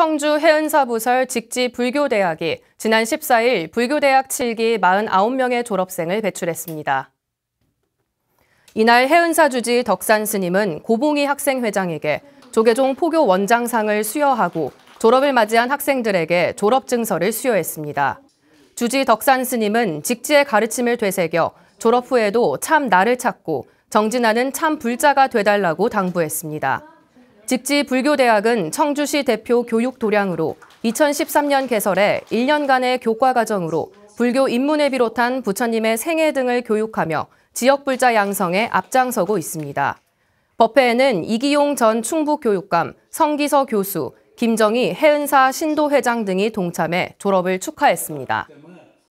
청주 해은사 부설 직지 불교대학이 지난 14일 불교대학 7기 49명의 졸업생을 배출했습니다. 이날 해은사 주지 덕산 스님은 고봉희 학생회장에게 조계종 포교 원장상을 수여하고 졸업을 맞이한 학생들에게 졸업증서를 수여했습니다. 주지 덕산 스님은 직지의 가르침을 되새겨 졸업 후에도 참 나를 찾고 정진하는 참 불자가 되달라고 당부했습니다. 직지 불교대학은 청주시 대표 교육 도량으로 2013년 개설해 1년간의 교과 과정으로 불교 입문을 비롯한 부처님의 생애 등을 교육하며 지역 불자 양성에 앞장서고 있습니다. 법회에는 이기용 전 충북교육감, 성기서 교수, 김정희 해은사 신도 회장 등이 동참해 졸업을 축하했습니다.